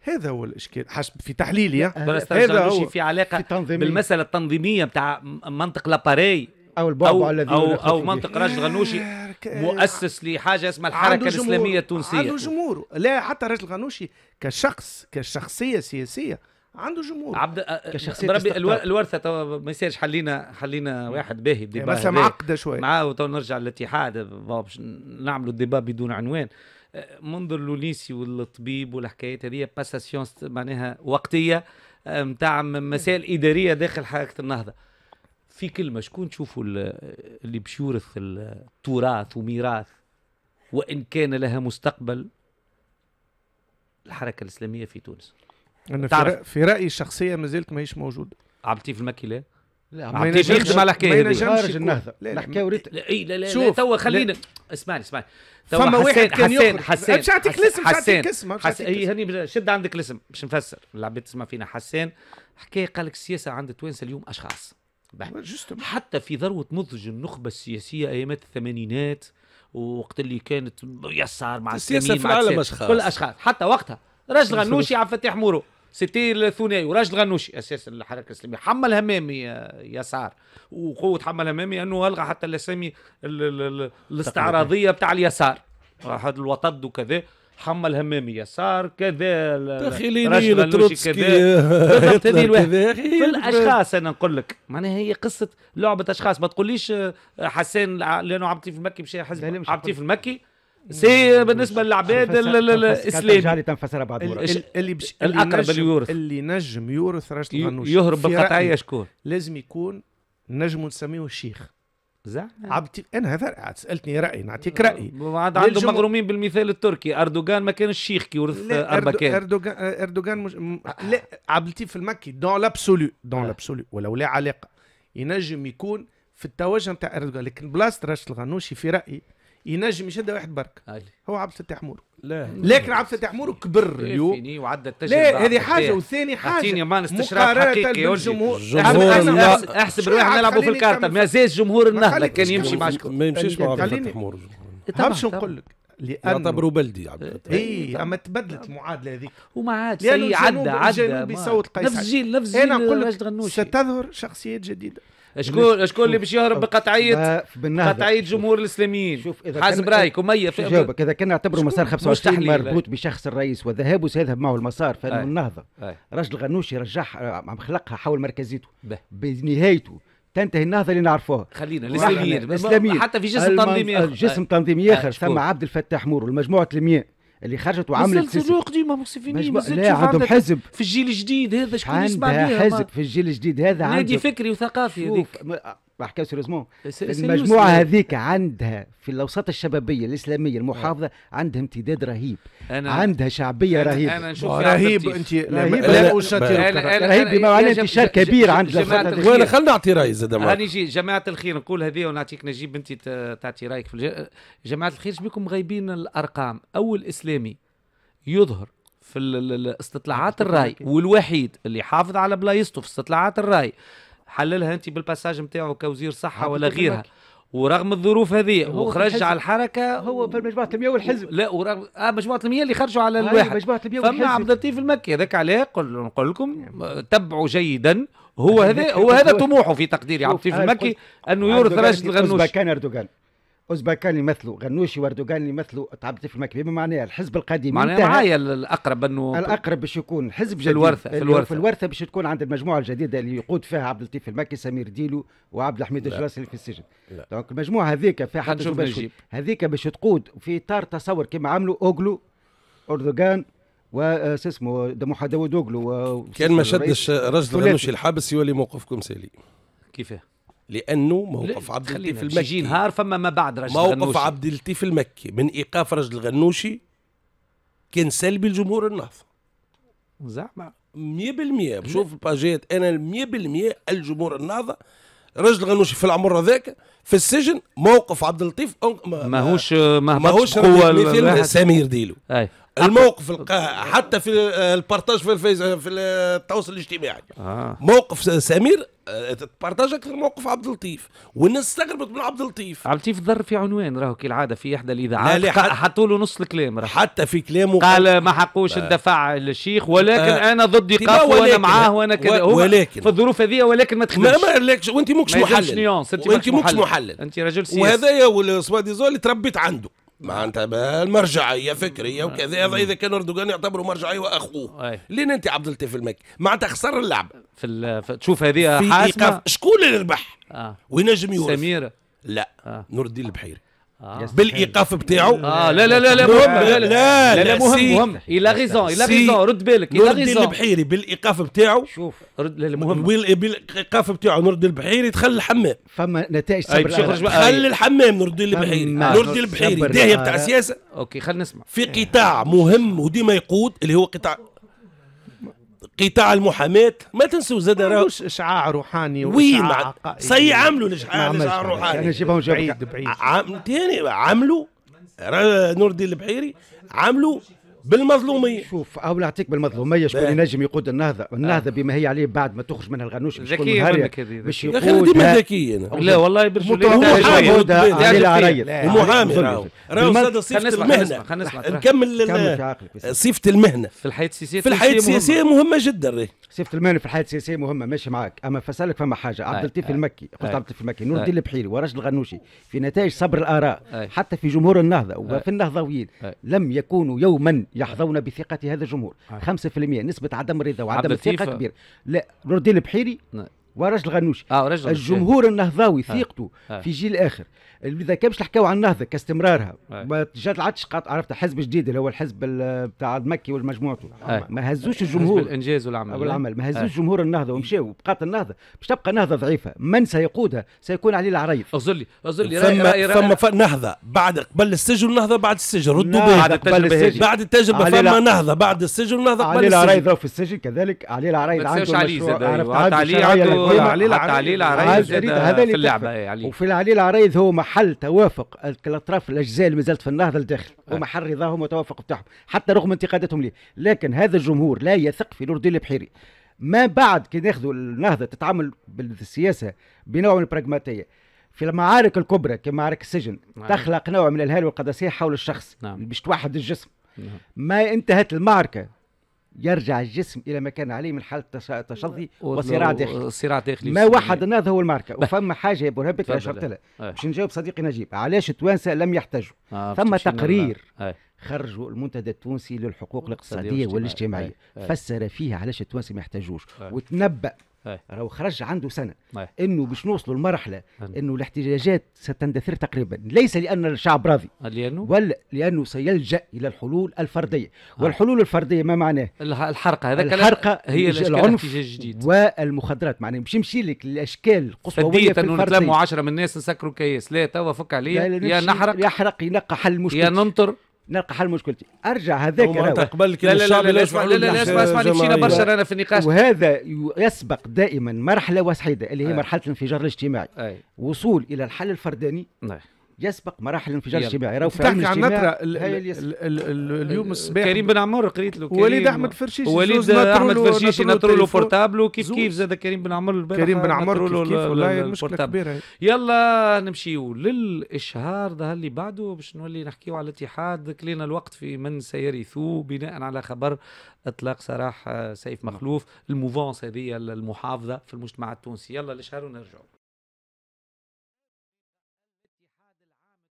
S3: هذا هو الاشكال
S1: حسب في تحليلي هذا هو في علاقه في بالمساله التنظيميه بتاع منطق لاباري او البعبع الذي او او منطق راجل غنوشي مؤسس لحاجه اسمها الحركه الاسلاميه التونسيه عنده
S3: جمهور لا حتى راجل غنوشي كشخص كشخصيه
S1: سياسيه عنده جمهور عبد كشخصيه بربي الورثه تو ما يصيرش حلينا حلينا واحد باهي يعني بس معقده شويه معاه تو نرجع للاتحاد نعملوا الديباب بدون عنوان منظر لوليسي والطبيب والحكايات هذه باساسيون معناها وقتيه نتاع مسائل اداريه داخل حركه النهضه في كلمه شكون تشوفوا اللي باش يورث التراث وميراث وان كان لها مستقبل الحركه الاسلاميه في تونس انا في,
S3: في رايي الشخصيه ما زلت ماهيش موجود
S1: عبتي في المكيلة لا ما ما يخدم على الحكايه ما خارج النهضه الحكايه وريت لا لا لا, لا إيه، توا خلينا اسمعني اسمعني توا فما واحد كان حسين حسين مش عطيك الاسم مش عطيك الاسم اي هني شد عندك الاسم باش نفسر العباد تسمع فينا حسين حكايه قال لك السياسه عند التوانسه اليوم اشخاص حتى في ذروة نضج النخبة السياسية أيامات الثمانينات وقت اللي كانت يسار مع السياسة في العالم أشخاص كل أشخاص حتى وقتها رجل [laughs] غنوشي عبد الفتاح مورو سيتي الثنائي وراجل غنوشي اساس الحركه الاسلاميه حمل همامي يسار وقوه حمل همامي انه الغى حتى الاسامي الاستعراضيه بتاع اليسار الوطد وكذا حمل همامي يسار كذا داخليني تروتسكي في الاشخاص انا نقول لك معناها هي قصه لعبه اشخاص ما تقوليش آه، حسان لانه عبتي في المكي مش حزب عبتي في المكي سي بالنسبه للعباد الاسلامي تنفسر بعد اللي الاقرب اللي يورث
S3: اللي نجم يورث راشد يهرب بالقطعيه شكون لازم يكون نجم نسميه الشيخ
S4: زعما
S3: انا هذا سالتني رايي نعطيك رايي عندهم للجمهور... مغرومين
S1: بالمثال التركي اردوغان ما كانش شيخ كي ورث اربكان
S3: اردوغان اردوغان مش... لا عبد اللطيف المكي دون لابسولو دون لابسولو ولو لا علاقه ينجم يكون في التوجه نتاع اردوغان لكن بلاصه راشد الغنوشي في رايي ينجم يشد واحد برك هو عبد الفتاح مورو لا لكن عبد الفتاح مورو كبر إيه، اليوم وعدى التجربه لا هذه حاجه إيه. وثاني حاجه اعطيني مان استشراف حقيقي الجمهور احسب روحنا نلعبوا في الكارتة ما زاد جمهور النهضه كان يمشي مع ما يمشيش مع عبد الفتاح مورو باش نقول لك لانه يعتبروا بلدي اي إيه، اما تبدلت المعادله هذيك وما عادش عدى عدى نفس الجيل نفس الجيل انا نقول لك ستظهر شخصيات جديده شكون
S1: شكون اللي باش يهرب بقطعيه قطعيه جمهور الاسلاميين شوف اذا حسب رايك ومية جاوبك اذا كان نعتبروا مسار 25 مربوط
S5: بشخص الرئيس والذهاب سيذهب معه المسار النهضه رجل غنوشي رجعها آه، خلقها حول مركزيته بنهايته تنتهي النهضه اللي نعرفوها خلينا الاسلاميين الاسلاميين حتى في جسم تنظيمي اخر جسم تنظيمي اخر ثم عبد الفتاح مورو والمجموعه المياه اللي خرجت وعملت سيستم
S1: قديمه موسيفيني مازال لا عندهم حزب في الجيل الجديد هذا شكون يسمع بها حزب
S5: في الجيل الجديد هذا عندهم نادي فكري وثقافي هذيك بحكي إيه، سيريزمون المجموعه هذيك عندها في الاوساط الشبابيه الاسلاميه المحافظه عندها امتداد رهيب أنا عندها شعبيه رهيبه انا نشوف رهيب انت رهيب
S4: لا رهيب بما معناه انتشار كبير عند وانا خلنا نعطي راي زاد هاني
S1: جي جماعه الخير نقول هذه ونعطيك نجيب انت تعطي رايك في جماعه الخير بكم غايبين الارقام اول اسلامي يظهر في استطلاعات الراي والوحيد اللي حافظ على بلايصته في استطلاعات الراي حللها انت بالباساج نتاعو كوزير صحه ولا غيرها ورغم الظروف هذه وخرج على الحركه هو في مجموعه المياه والحزب لا ورغم آه مجموعه المياه اللي خرجوا على الواحد مجموعه المياه والحزب فما عبد اللطيف المكي هذاك عليه قل... نقول لكم نعم. تبعوا جيدا هو هذا هو هذا طموحه في تقديري عبد اللطيف المكي انه يورث رجل الغنوش كان
S5: اردوغان اوزباكان يمثلوا غنوشي واردوغان يمثلوا تعبت في المكتبه معناها الحزب القديم معناها معايا الاقرب انه الاقرب باش يكون حزب جديد في الورثه في الورثه في الورثه باش تكون عند المجموعه الجديده اللي يقود فيها عبد اللطيف المكي سمير ديلو وعبد الحميد الجراس اللي في السجن دونك المجموعه هذيك فيها حد هذيك باش تقود في اطار تصور كما عملوا اوغلو اردوغان و آه، اسمه دموحة داوود اوغلو
S4: كان ما شدش رجل غنوشي الحبس يولي موقفكم سالي كيفاه؟ لانه موقف عبد اللطيف المكي
S1: نهار فما ما بعد رجل موقف غنوشي. عبد
S4: اللطيف المكي من ايقاف رجل الغنوشي كان سلبي لجمهور النهضه زعما 100% بشوف باجيت انا 100% الجمهور النهضه رجل غنوشي في العمر هذاك في السجن موقف عبد اللطيف
S1: ماهوش ماهوش قوه مثل سمير ديلو أي.
S4: الموقف حتى في البارتاج في الفيز في التواصل الاجتماعي آه. موقف سمير تبارتاج آه، اكثر موقف عبد اللطيف والناس استغربت من عبد اللطيف
S1: عبد اللطيف ضر في عنوان راهو كالعاده في احدى الاذاعات لا لا حطوا له نص الكلام راه حتى في كلامه قال ما حقوش آه. الدفع للشيخ ولكن آه. انا ضد ايقاف وانا معاه وانا كذا ولكن
S4: في الظروف هذه ولكن ما تخدمش ما, ما لكش وانت موكش محلل وانت موكش محلل. انت رجل سياسي وهذايا والصوادي زول تربيت عنده معناتها المرجعيه فكريه وكذا اذا كان اردوغان يعتبره مرجعيه واخوه لين انت عبد اللطيف المكي معناتها خسر اللعب في, في تشوف هذه حاسمه شكون اللي ربح آه. وينجم يورث سميره لا آه. نور الدين البحيري آه. بالايقاف بتاعه اه لا لا لا لا مهم لا لا لا, لا, لا مهم سي مهم الى غيزون الى غيزون رد بالك الى غيزون نرد البحيري بالايقاف بتاعه شوف رد لا مهم بالايقاف بتاعه نرد البحيري دخل الحمام فما نتائج صبر دخل الحمام نرد البحيري نور الدين البحيري داهيه بتاع السياسه اوكي خلينا نسمع في قطاع مهم وديما يقود اللي هو قطاع قطاع المحاماة ما تنسوا زاد راه اشعاع روحاني وين مع... سي عملوا الاشعاع الاشعاع الروحاني انا يعني جيبهم بعيد بعيد عم... تاني عملوا نور الدين البحيري عملوا بالمظلوميه شوف او نعطيك بالمظلوميه شكون ينجم يقود
S5: النهضه آه. النهضه بما هي عليه بعد ما تخرج منها الغنوش ذكيه منك هذه يا اخي ديما ذكي انا
S4: لا والله برشلونه محامي محامي راهو زاد صفه المهنه نكمل صفه المهنه في الحياه السياسيه في الحياه السياسيه مهمه
S5: جدا صفه المهنه في الحياه السياسيه مهمه ماشي معاك اما فسالك فما حاجه عبد اللطيف المكي قلت عبد اللطيف المكي نور الدين البحيري وراجل الغنوشي في نتائج صبر الاراء حتى في جمهور النهضه وفي النهضويين لم يكونوا يوما يحظون بثقه هذا الجمهور آه. خمسة في المئة نسبه عدم الرضا وعدم الثقه كبير لا نور البحيري نعم. ورجل غنوش آه الجمهور النهضاوي آه. ثقته آه. في جيل اخر اذا كان باش نحكيو عن النهضه كاستمرارها ما قط عرفت حزب جديد اللي هو الحزب بتاع المكي ومجموعته ما هزوش الجمهور
S1: الانجاز والعمل
S5: والعمل ما هزوش جمهور النهضه ومشاو بقات النهضه باش تبقى نهضه ضعيفه من سيقودها سيكون علي العريض
S4: اصدر لي اصدر لي ثم ثم نهضه بعد قبل السجن نهضه بعد السجن ردوا بعد التجربه بعد التجربه فما نهضه بعد السجن نهضه قبل السجن علي العرايض
S5: في السجن كذلك علي العرايض عنده مشروع عرفت علي عنده علي العريض هذا في اللعبه إيه، وفي علي العريض هو محل توافق الاطراف الاجزاء اللي مازالت في النهضه لداخل آه. ومحل رضاهم وتوافق بتاعهم حتى رغم انتقاداتهم ليه لكن هذا الجمهور لا يثق في نور الدين البحيري ما بعد كي ناخذوا النهضه تتعامل بالسياسه بنوع من البراغماتيه في المعارك الكبرى كمعارك السجن نعم. تخلق نوع من الهال والقدسيه حول الشخص نعم. باش توحد الجسم نعم. ما انتهت المعركه يرجع الجسم الى ما كان عليه من حاله تشظي وصراع داخلي صراع داخلي ما وحد النهضه هو الماركه نعم. وفما حاجه يا برهبك اشرت لها آه. باش نجاوب صديقي نجيب علاش التوانسه لم يحتجوا آه ثم تقرير آه. خرجوا المنتدى التونسي للحقوق الاقتصاديه والاجتماعيه آه. فسر فيها علاش التوانسه ما يحتاجوش وتنبأ إيه. راهو خرج عنده سنه أي. انه باش نوصلوا لمرحله انه الاحتجاجات ستندثر تقريبا ليس لان الشعب راضي آه، لانه ولا لانه سيلجا الى الحلول الفرديه أي. آه. والحلول الفرديه ما معناه
S1: الحرقه هذاك الحرقه هي العنف الجديد
S5: والمخدرات معناه باش يمشي لك الاشكال قصويه في الفرديه نتلموا
S1: 10 من الناس نسكروا كيس لا توا فك عليه يا نحرق
S5: يحرق ينقى حل المشكل يا ننطر نلقى حل مشكلتي ارجع هذاك لا لا لا لا لا لا لا لا لا لا لا لا لا برشا رانا في النقاش وهذا يسبق دائما مرحله وحيده اللي هي مرحله الانفجار الاجتماعي وصول الى الحل الفرداني أي. يسبق مراحل الانفجار الاجتماعي راهو في علم
S1: اليوم الصباح كريم بن عمر قريت له كريم وليد احمد فرشيش وليد احمد فرشيش نطروا له بورتابلو كيف كيف زاد كريم بن عمر كريم بن عمر كيف كيف والله مشكله كبيره يلا نمشيو للاشهار ده اللي بعده باش نولي نحكيو على الاتحاد كلينا الوقت في من سيرثو بناء على خبر اطلاق سراح آه، سيف مخلوف الموفونس هذه المحافظه في المجتمع التونسي يلا الاشهار ونرجعوا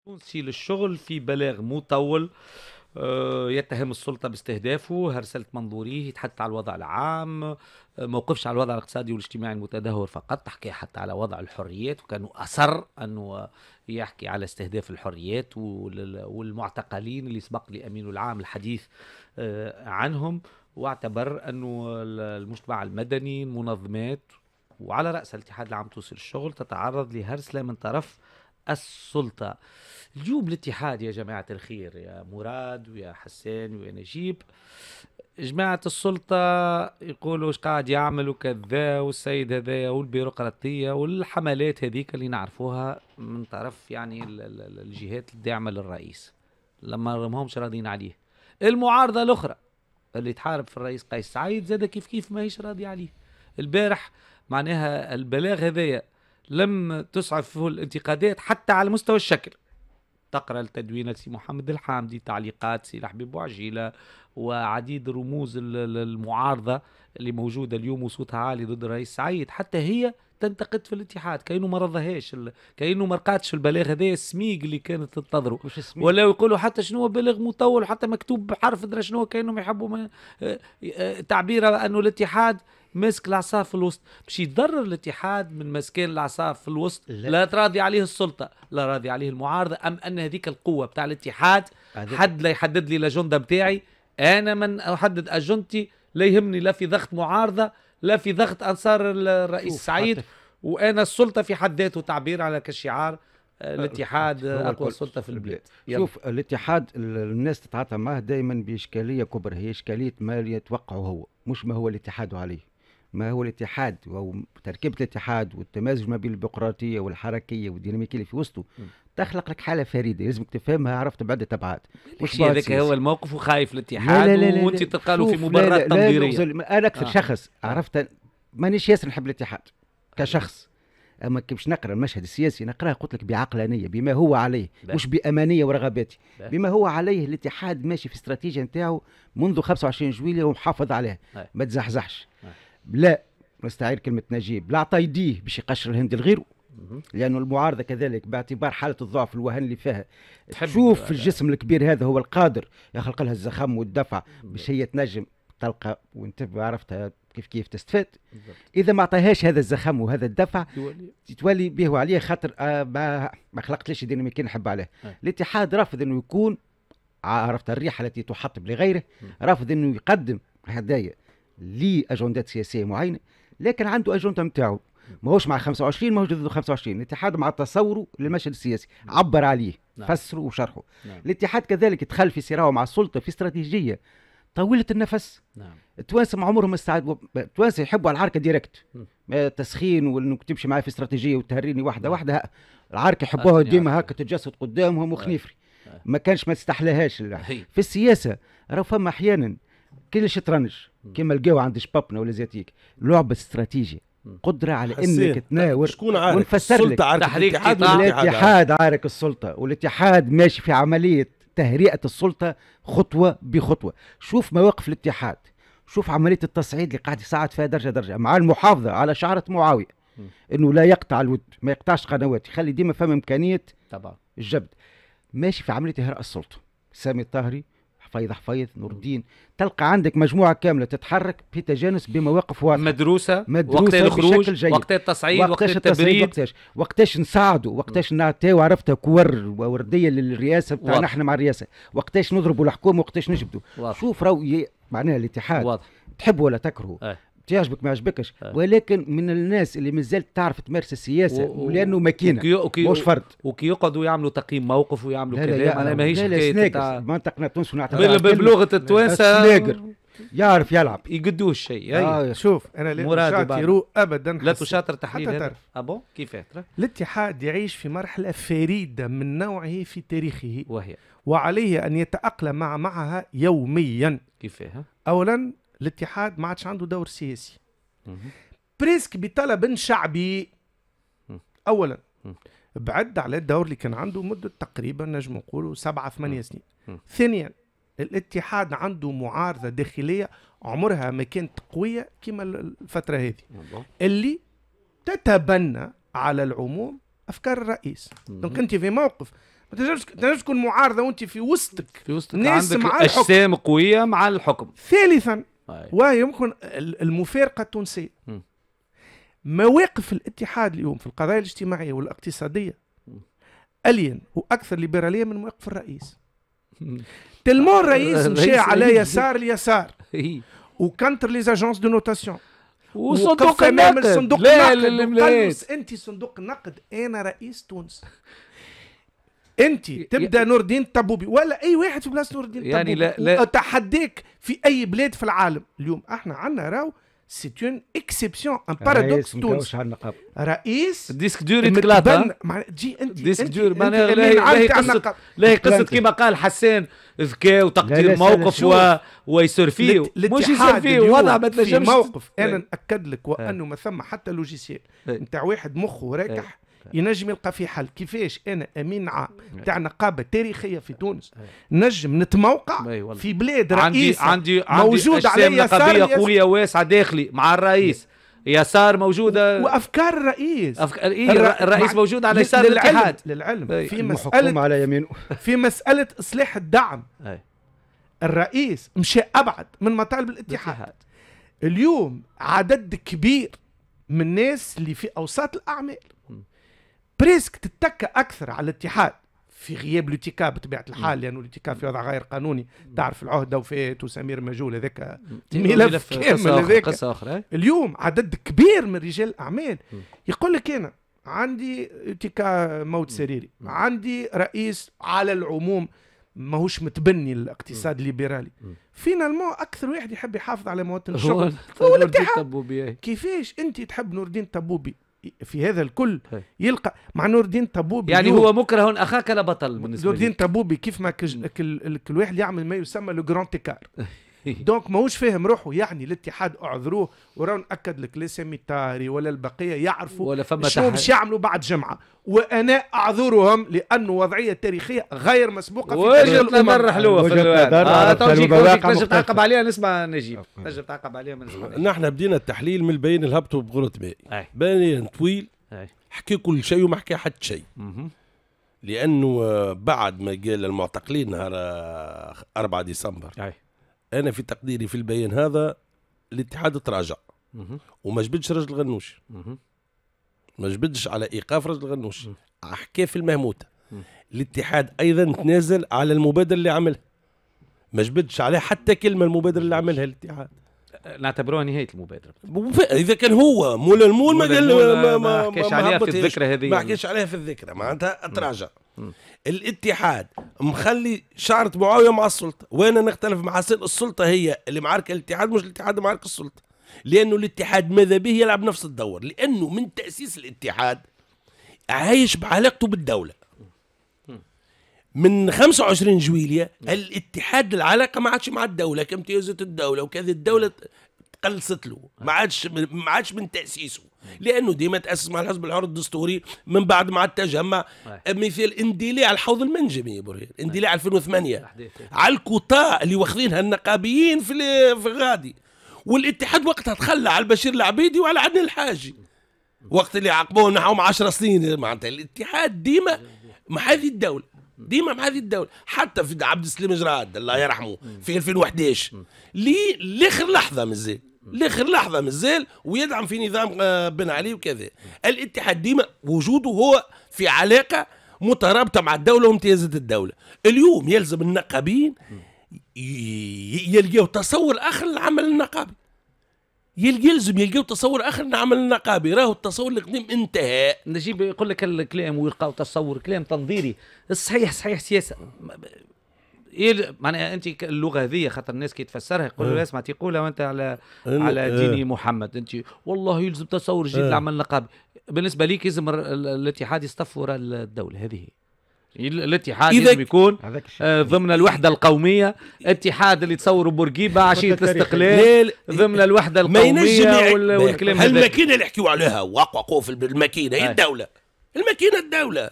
S1: تونسي للشغل في بلاغ مطول آه، يتهم السلطة باستهدافه هرسلة منظوريه يتحدث على الوضع العام آه، موقفش على الوضع الاقتصادي والاجتماعي المتدهور فقط تحكي حتى على وضع الحريات وكانوا أصر أنه يحكي على استهداف الحريات والمعتقلين اللي سبق لي أمين العام الحديث آه، عنهم واعتبر أنه المجتمع المدني المنظمات وعلى رأس الاتحاد العام توصل للشغل تتعرض لهرسلة من طرف السلطة اليوم الاتحاد يا جماعة الخير يا مراد ويا حسين ويا نجيب جماعة السلطة يقولوا واش قاعد يعمل وكذا والسيد هذايا والبيروقراطية والحملات هذيك اللي نعرفوها من طرف يعني الجهات الداعمة للرئيس لما ماهمش راضيين عليه المعارضة الأخرى اللي تحارب في الرئيس قيس سعيد زاد كيف كيف ماهيش راضي عليه البارح معناها البلاغ هذايا لم تسعف الانتقادات حتى على مستوى الشكل تقرا التدوينة سي محمد الحامدي تعليقات سي لحبيب وعجيله وعديد رموز المعارضه اللي موجوده اليوم وصوتها عالي ضد الرئيس سعيد حتى هي تنتقد في الاتحاد كانه ما رضاهاش كانه ما رقاتش البلاغ هذا السميق اللي كانت تنتظره ولا يقولوا حتى شنو بلاغ مطول حتى مكتوب بحرف درا شنو كانهم يحبوا آه، آه، تعبيره انه الاتحاد ماسك العصا في الوسط باش يضرر الاتحاد من مسكين العصا في الوسط لا. لا تراضي عليه السلطه لا راضي عليه المعارضه ام ان هذيك القوه بتاع الاتحاد حد لا يحدد لي الاجنده بتاعي انا من احدد اجندتي لا يهمني لا في ضغط معارضه لا في ضغط انصار الرئيس سعيد وانا السلطه في حد ذاته تعبير على كشعار آه، أه، الاتحاد اقوى سلطه في البلاد شوف
S5: الاتحاد الناس تتعاطى معه دائما باشكاليه كبرى هي اشكاليه ما يتوقعه هو مش ما هو الاتحاد عليه ما هو الاتحاد او تركيبه الاتحاد والتمازج ما بين البيقراطيه والحركيه والديناميكيه اللي في وسطه تخلق لك حاله فريده لازمك تفهمها عرفت بعد مش هذاك هو الموقف وخايف الاتحاد وانت تلقاله في مبررات تنظيريه انا اكثر آه. شخص آه. عرفت مانيش ياسر نحب الاتحاد كشخص اما كي باش نقرا المشهد السياسي نقراه قلت لك بعقلانيه بما هو عليه ده. مش بامانيه ورغباتي ده. بما هو عليه الاتحاد ماشي في استراتيجيه نتاعو منذ 25 جويليه ومحافظ عليها آه. ما تزحزحش لا نستعير كلمه نجيب لا عطى يديه باش يقشر الهند لغيره لانه المعارضه كذلك باعتبار حاله الضعف الوهن اللي فيها تشوف الجسم الكبير هذا هو القادر يخلق لها الزخم والدفع باش هي تنجم تلقى وانت عرفتها كيف كيف تستفاد اذا ما عطاهاش هذا الزخم وهذا الدفع تولي به وعليه خاطر آه ما ما خلقتليش الديناميكيه نحب عليه آه. الاتحاد رافض انه يكون عرفت الريحه التي تحطب لغيره رافض انه يقدم هدايا لاجندات اجندات سياسيه معينه لكن عنده اجنده نتاعو ماهوش مع 25 ماهوش ضد 25 الاتحاد مع تصوره للمشهد السياسي نعم. عبر عليه نعم. فسره وشرحه نعم. الاتحاد كذلك دخل في صراعه مع السلطه في استراتيجيه طويله النفس نعم. التوانسه ما عمرهم استعد التوانسه يحبوا العركه ديريكت التسخين وانك تمشي معايا في استراتيجيه وتهريني واحده نعم. واحده العركه يحبوها ديما هكا تتجسد قدامهم وخنيفري أه. ما كانش ما تستحلاهاش في السياسه راه فما احيانا كي الشطرنج كيما لقاو عند شبابنا ولا زياتيك لعبه استراتيجيه قدره على انك تناور شكون عارك ونفسر لك تحريك الاتحاد عارك السلطه والاتحاد ماشي في عمليه تهرئه السلطه خطوه بخطوه شوف مواقف الاتحاد شوف عمليه التصعيد اللي قاعد يساعد فيها درجه درجه مع المحافظه على شعره معاويه انه لا يقطع الود ما يقطعش قنوات يخلي ديما فما امكانيه طبعا الجبد ماشي في عمليه هراء السلطه سامي الطاهري حفيظ حفيظ نور الدين تلقى عندك مجموعه كامله تتحرك في تجانس بمواقف واضحه مدروسه مدروسه وقت الخروج بشكل جيد وقت التصعيد وقت, التبريد وقتاش وقتاش نساعدوا وقتاش نعطيو عرفتها كور ورديه للرئاسه بتاعنا احنا مع الرئاسه وقتاش نضربوا الحكومه وقتاش نجبدوا شوف راهو معناها الاتحاد واضح. تحب ولا تكره تعجبك ما يعجبكش آه. ولكن من الناس اللي مازال تعرف تمارس السياسه و... ولانه ماكينه وكي... مش فرد
S1: وكي يقعدوا يعملوا تقييم موقف ويعملوا كلام انا ماهيش حكايه منطقنا
S5: منطقه تونس بلغه التوانسه يعرف يلعب
S1: يقدوه الشيء آه شوف انا لا تشاطر ابدا لا تشاطر تحليل حتى تعرف ابو كيف
S3: الاتحاد يعيش في مرحله فريده من نوعه في تاريخه وهي وعليه ان يتاقلم مع معها يوميا كيفاه اولا الاتحاد ما عادش عنده دور سياسي بريسك بطلب شعبي اولا بعد على الدور اللي كان عنده مده تقريبا نجم نقولوا سبعة ثمانية سنين ثانيا الاتحاد عنده معارضه داخليه عمرها ما كانت قويه كما الفتره هذه اللي تتبنى على العموم افكار الرئيس دونك انت في موقف ما تنجمش تكون معارضه وانت في وسطك في وسطك ناس عندك مع اجسام
S1: قويه مع
S3: الحكم ثالثا طيب. ويمكن المفارقه التونسيه مواقف الاتحاد اليوم في القضايا الاجتماعيه والاقتصاديه الين واكثر ليبراليه من مواقف الرئيس تلمون الرئيس [laughs] مشى على يسار اليسار [laughs] وكانتر لي زاجونس دو نوتاسيون وصندوق النقد صندوق النقد انت صندوق النقد انا رئيس تونس [laughs] انت تبدا نور الدين طبوبي ولا اي واحد في بلاصه نور الدين يعني لا لا تحديك في اي بلاد في العالم اليوم احنا عندنا راهو سيت اون اكسبسيون ان بارادوكس تونس رئيس ديسك دور يتكلاط تجي انت ديسك دور معناها لا قصه لا قصه
S1: كيما قال حسان ذكاء وتقدير موقف و... ويصير مش يصير وضع ما تنجمش موقف انا ناكد إيه. لك إيه.
S3: وانه ما ثم حتى لوجيسيال إيه. نتاع واحد مخه راكح ينجم يلقى في حل كيفاش انا امين عام إيه. تاع نقابه تاريخيه في تونس إيه. نجم
S1: نتموقع في
S4: بلاد رئيس عندي عندي موجود على قضيه قويه
S1: واسعه داخلي مع الرئيس إيه. يسار موجوده وافكار الرئيس أفكار الرئيس موجود على يسار الاتحاد
S3: للعلم أي. في مساله
S1: على يمينه [laughs] في مساله اصلاح الدعم
S3: الرئيس مشى ابعد من مطالب الاتحاد اليوم عدد كبير من الناس اللي في اوساط الاعمال بريسك تتكى اكثر على الاتحاد في غياب لوتيكا بطبيعه الحال لانه لوتيكا في وضع غير قانوني تعرف العهده وفات وسمير مجول هذاك ملف كامل هذاك قصه اخرى إيه؟ اليوم عدد كبير من رجال الاعمال يقول لك انا عندي لوتيكا موت سريري عندي رئيس على العموم ماهوش متبني الاقتصاد الليبرالي فينالمون اكثر واحد يحب يحافظ على مواطن [laughs] الشغل هو الاتحاد إيه؟ كيفاش انت تحب نور الدين طبوبي في هذا الكل هي. يلقى مع نور الدين طبوبي يعني هو
S1: مكره اخاك لا بطل بالنسبه نور الدين
S3: طبوبي كيف ما كل واحد يعمل ما يسمى لو جراند تيكار إيه. دونك ماهوش فاهم روحه يعني الاتحاد اعذروه وراه ناكد لك لا ولا البقيه يعرفوا ولا فما شو باش يعملوا بعد جمعه وانا اعذرهم لانه وضعيه تاريخيه غير مسبوقه في تاريخ الامم وجهه نظر حلوه في الوقت تنجم تعقب عليها
S1: نسمع نجيب
S4: تنجم تعقب عليها نسمع نحن بدينا التحليل من البين الهبط بغلط ماء بين طويل حكي كل شيء وما حكى حد شيء لانه بعد ما قال المعتقلين نهار 4 ديسمبر أي. انا في تقديري في البيان هذا الاتحاد تراجع وما جبدش رجل غنوش ما جبدش على ايقاف رجل غنوش احكي في المهموته الاتحاد ايضا تنازل على المبادره اللي عملها ما جبدش عليه حتى كلمه المبادره اللي عملها الاتحاد
S1: نعتبروها نهايه المبادره
S4: اذا كان هو مول المول ما قال ما ما حكاش عليها في الذكرى هذه ما حكاش عليها في الذكرى معناتها اتراجع الاتحاد مخلي شعرة معاويه مع السلطه وانا نختلف مع السلطه هي اللي معارك الاتحاد مش الاتحاد معارك السلطه لانه الاتحاد ماذا به يلعب نفس الدور لانه من تاسيس الاتحاد عايش بعلاقته بالدوله من 25 جويلية الاتحاد العلاقة ما عادش مع الدولة كامتيازات الدولة وكذا الدولة قلصت له ما عادش ما عادش من تاسيسه لانه ديما تاسس مع الحزب الحر الدستوري من بعد مع التجمع مثل انديلي على الحوض المنجمي يا برهان انديلي 2008 على الكوطاء اللي واخذينها النقابيين في في غادي والاتحاد وقتها تخلى على البشير العبيدي وعلى عدنان الحاجي وقت اللي عاقبوه نحوهم 10 سنين معناتها الاتحاد ديما مع هذه الدوله ديما مع هذه الدوله حتى في عبد السليم جراد الله يرحمه في 2011 لاخر لحظه مازال لاخر لحظه مازال ويدعم في نظام آه، بن علي وكذا الاتحاد ديما وجوده هو في علاقه مترابطه مع الدوله وامتيازات الدوله اليوم يلزم النقابين يلقاو تصور اخر للعمل النقابي يلقى يلزم يلقاو تصور اخر عمل نقابي راهو التصور القديم انتهى نجيب يقول لك الكلام
S1: ويلقاو تصور كلام تنظيري الصحيح صحيح سياسه إيه معناها انت اللغه هذه خاطر الناس كي تفسرها يقولوا إيه. اسمع تقولها انت على إيه. على إيه. دين محمد انت والله يلزم تصور جديد نعمل نقابي بالنسبه ليك يلزم الاتحاد وراء الدوله هذه الاتحاد إذا بيكون آه، ضمن الوحدة القومية اتحاد اللي تصوروا بورقيبة عشية الاستقلال ضمن الوحدة القومية
S4: والكلام هذا الماكينة اللي يحكيوا عليها وقوقوا في الماكينة هي آه. الدولة الماكينة الدولة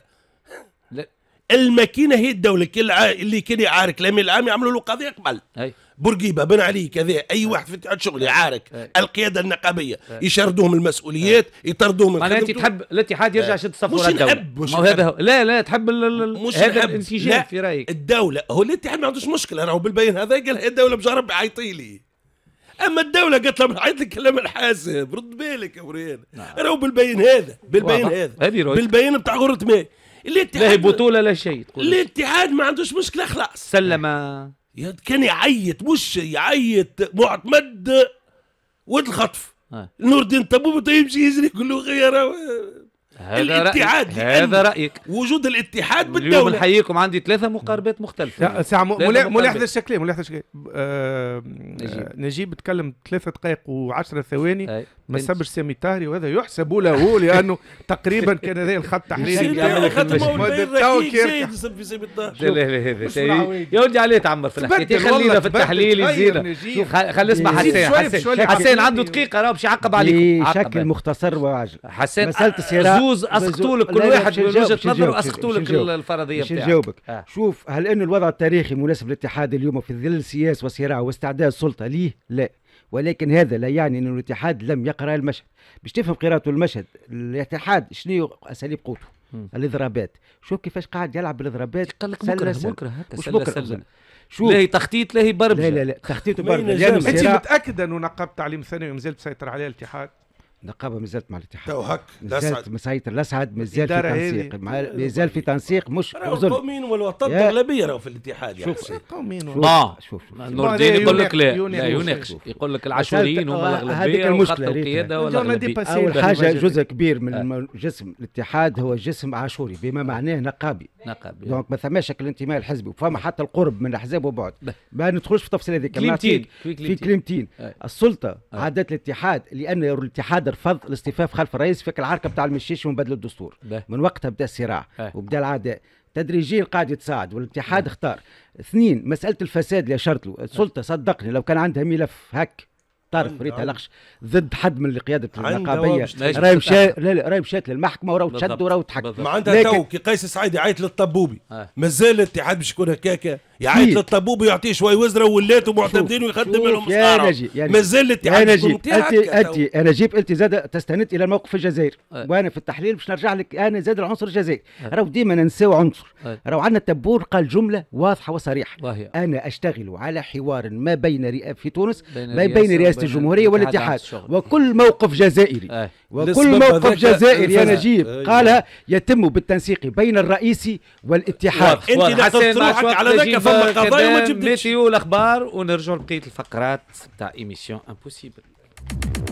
S4: الماكينة هي الدولة اللي كان يعارك الأمين العام يعملوا له قضية قبل أي. بورقيبه بن علي كذا اي واحد في اتحاد شغل يعارك القياده النقابيه يشردوهم المسؤوليات يطردوهم من معناها انت تحب الاتحاد يرجع يشد صفه ولا نحب مش هذا لا لا تحب مش هذا الانسجام في رايك الدوله هو الاتحاد ما عندوش مشكله راهو بالبين هذا قال مش ربي عيطي لي اما الدوله قالت لهم عيط لك كلام الحاسب رد بالك يا وريان نعم. راهو بالبين هذا بالبين هذا بالبين بتاع غره ماي الاتحاد لا بطوله لا شيء الاتحاد ما عندوش مشكله خلاص سلم كان يعيط مش يعيط معتمد ولد الخطف اه. نور الدين طبوب طيب، يمشي يجري كله له غير
S6: هذا الاتحاد رأيك. هذا
S4: رايك وجود الاتحاد بالدوله اليوم نحييكم عندي ثلاثه مقاربات مختلفه ساعه ملاحظه
S3: الشكليه ملاحظه الشكليه آه نجيب. نجيب تكلم ثلاثة دقائق و10 ثواني ما سبش سامي طاهري وهذا يحسب له لانه تقريبا كان هذا الخط تحريري
S4: يا
S1: ولدي عليه تعمر في الحكايه خلينا في التحليل يزيد خلي اسمع حسين حسين عنده دقيقه راه باش
S2: يعقب عليكم شكل
S5: مختصر وعاجل حسين مساله الصراع يجوز اسقطوا لك كل واحد من وجهه نظره اسقطوا لك الفرضيه بتاعك نجاوبك آه. شوف هل انه الوضع التاريخي مناسب للاتحاد اليوم في ظل السياسه وصراع واستعداد السلطه ليه؟ لا ولكن هذا لا يعني ان الاتحاد لم يقرا المشهد باش تفهم قراءته المشهد الاتحاد شنو اساليب قوته الاضرابات شوف كيفاش قاعد يلعب بالاضرابات قال لك مكره مكره هكا سلة مكره شوف لا هي
S1: تخطيط لا هي بربجه لا لا لا تخطيط
S3: برمجه انت متاكد انه نقابه تعليم ثانوي مازال تسيطر عليه الاتحاد
S5: النقابه ما زالت مع الاتحاد تو هك لسعد مسيطر لسعد ما زال في تنسيق ما زال في تنسيق مش القوميين والوطن الاغلبيه راهو في الاتحاد يعني. شوف القوميين لا شوف نور الدين يقول لك لا لا يناقش يقول لك العاشوريين هما آه، الاغلبيه وخط القياده اول حاجه جزء كبير من آه. جسم الاتحاد هو جسم عاشوري بما معناه نقابي نقابي دونك ما ثماش الانتماء الحزبي وفما حتى القرب من الاحزاب وبعد ما ندخلوش في التفصيل هذيك كلمتين في كلمتين آه. السلطه عادت الاتحاد لان الاتحاد بعد رفض الاصطفاف خلف الرئيس فيك العركه بتاع المشيش ومبدل الدستور ده. من وقتها بدا الصراع أه. وبدا العداء تدريجيا القاعده تساعد والاتحاد اختار اثنين مسألة الفساد اللي أشرت له السلطة صدقني لو كان عندها ملف هك طارق فريد هلقش ضد حد
S4: من قيادة النقابية راهي مشا لا لا راهي مشات للمحكمة وراه تشد وراه تحكم معناتها تو كي قيس سعيد يعيط للطبوبي مازال الاتحاد باش يكون هكاكا يعيط للطبيب ويعطيه شوي وزره وولاته معتمدين ويخدم لهم يا نجيب مازال الاتحاد يا نجيب انت انت
S5: انا جيب انت زاد تستند الى الموقف الجزائر أيه. وانا في التحليل باش نرجع لك انا زاد العنصر الجزائري أيه. راهو ديما ننساو عنصر أيه. راهو عندنا التبور قال جمله واضحه وصريحه وهي. انا اشتغل على حوار ما بين رئ... في تونس بين, ما بين رئاسه الجمهوريه والاتحاد وكل موقف جزائري وكل موقف جزائري يا نجيب قالها يتم بالتنسيق بين الرئيسي والاتحاد انت
S1: على ذاك فما قضايا وما جبتش ميتيو الاخبار ونرجعوا لبقيه الفقرات تاع ايميسيون امبوسيبل